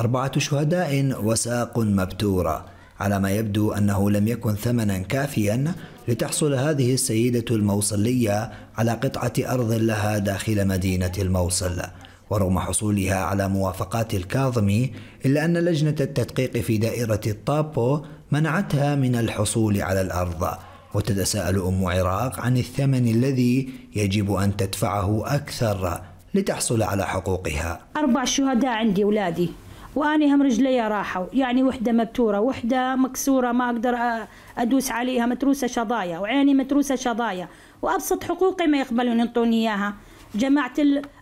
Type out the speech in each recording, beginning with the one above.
أربعة شهداء وساق مبتورة على ما يبدو أنه لم يكن ثمنا كافيا لتحصل هذه السيدة الموصلية على قطعة أرض لها داخل مدينة الموصل ورغم حصولها على موافقات الكاظمي إلا أن لجنة التدقيق في دائرة الطابو منعتها من الحصول على الأرض وتتساءل أم عراق عن الثمن الذي يجب أن تدفعه أكثر لتحصل على حقوقها أربع شهداء عندي أولادي واني هم رجلي راحوا يعني وحده مبتوره وحده مكسوره ما اقدر ادوس عليها متروسه شظايا وعيني متروسه شظايا وابسط حقوقي ما يقبلون ينطوني اياها جماعه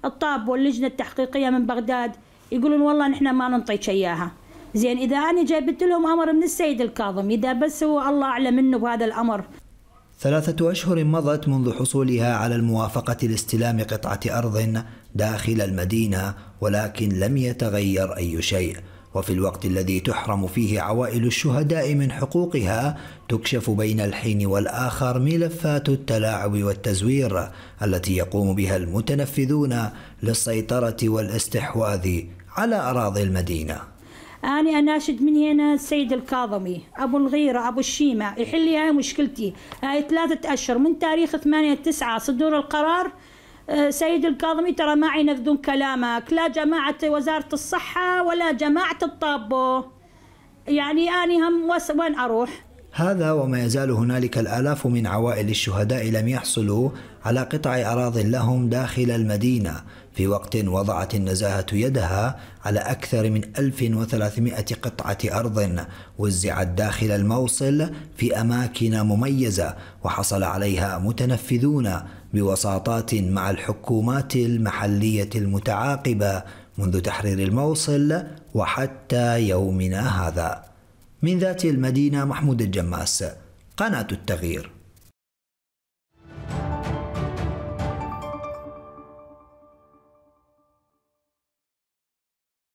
الطاب واللجنه التحقيقيه من بغداد يقولون والله نحن ما ننطيك اياها زين اذا انا جايبت لهم امر من السيد الكاظم اذا بس هو الله اعلم منه بهذا الامر ثلاثة أشهر مضت منذ حصولها على الموافقة لاستلام قطعة أرض داخل المدينة ولكن لم يتغير أي شيء وفي الوقت الذي تحرم فيه عوائل الشهداء من حقوقها تكشف بين الحين والآخر ملفات التلاعب والتزوير التي يقوم بها المتنفذون للسيطرة والاستحواذ على أراضي المدينة أنا أناشد مني أنا السيد الكاظمي أبو الغيرة أبو الشيمة يحلي هاي مشكلتي هاي ثلاثة أشهر من تاريخ ثمانية تسعة صدور القرار آه، سيد الكاظمي ترى ما ينفذون كلامك لا جماعة وزارة الصحة ولا جماعة الطابو يعني أنا هم وين أروح هذا وما يزال هنالك الآلاف من عوائل الشهداء لم يحصلوا على قطع أراض لهم داخل المدينة في وقت وضعت النزاهة يدها على أكثر من 1300 قطعة أرض وزعت داخل الموصل في أماكن مميزة وحصل عليها متنفذون بوساطات مع الحكومات المحلية المتعاقبة منذ تحرير الموصل وحتى يومنا هذا من ذات المدينة محمود الجماس قناة التغيير